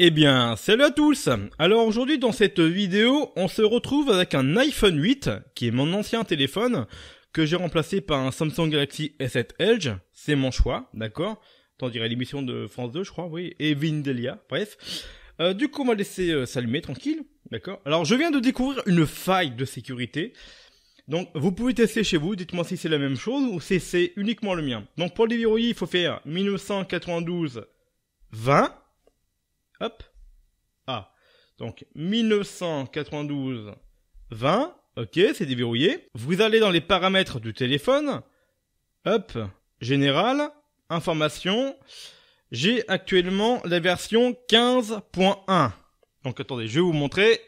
Eh bien, salut à tous Alors aujourd'hui dans cette vidéo, on se retrouve avec un iPhone 8, qui est mon ancien téléphone, que j'ai remplacé par un Samsung Galaxy S7 Edge, c'est mon choix, d'accord Tant dirait l'émission de France 2 je crois, oui, et Vindelia, bref. Euh, du coup on va laisser euh, s'allumer tranquille, d'accord Alors je viens de découvrir une faille de sécurité, donc vous pouvez tester chez vous, dites-moi si c'est la même chose ou si c'est uniquement le mien. Donc pour le déverrouiller, il faut faire 1992 20 Hop. Ah. Donc 1992 20. Ok, c'est déverrouillé. Vous allez dans les paramètres du téléphone. Hop. Général. Information. J'ai actuellement la version 15.1. Donc attendez, je vais vous montrer.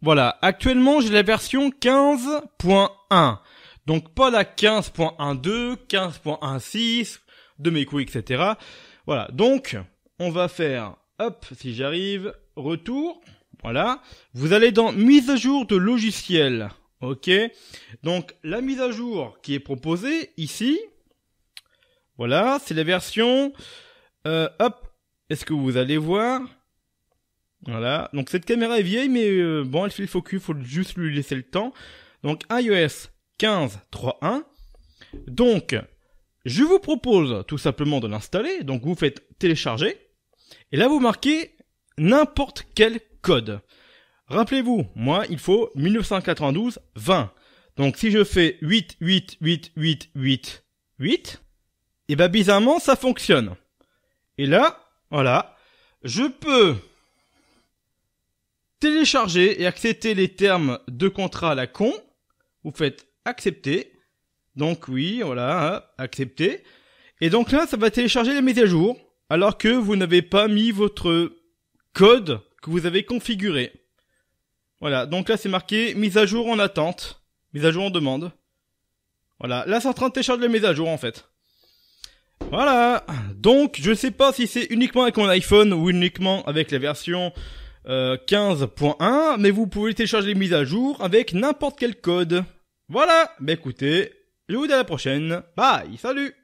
Voilà, actuellement j'ai la version 15.1. Donc pas la 15.12, 15.16, de mes coups, etc. Voilà, donc on va faire Hop, si j'arrive, retour. Voilà. Vous allez dans mise à jour de logiciel. OK. Donc la mise à jour qui est proposée ici, voilà, c'est la version euh, hop, est-ce que vous allez voir Voilà, donc cette caméra est vieille mais euh, bon, elle fait le focus, faut juste lui laisser le temps. Donc iOS 15.3.1. Donc je vous propose tout simplement de l'installer. Donc vous faites télécharger. Et là, vous marquez n'importe quel code. Rappelez-vous, moi, il faut 1992 20. Donc si je fais 8, 8, 8, 8, 8, 8, et ben bizarrement, ça fonctionne. Et là, voilà, je peux télécharger et accepter les termes de contrat à la con. Vous faites accepter. Donc oui, voilà, accepter. Et donc là, ça va télécharger les mises à jour alors que vous n'avez pas mis votre code que vous avez configuré. Voilà, donc là c'est marqué mise à jour en attente, mise à jour en demande. Voilà, là c'est en train de télécharger les mises à jour en fait. Voilà, donc je ne sais pas si c'est uniquement avec mon iPhone ou uniquement avec la version 15.1, euh, mais vous pouvez télécharger les mises à jour avec n'importe quel code. Voilà, bah écoutez, je vous dis à la prochaine, bye, salut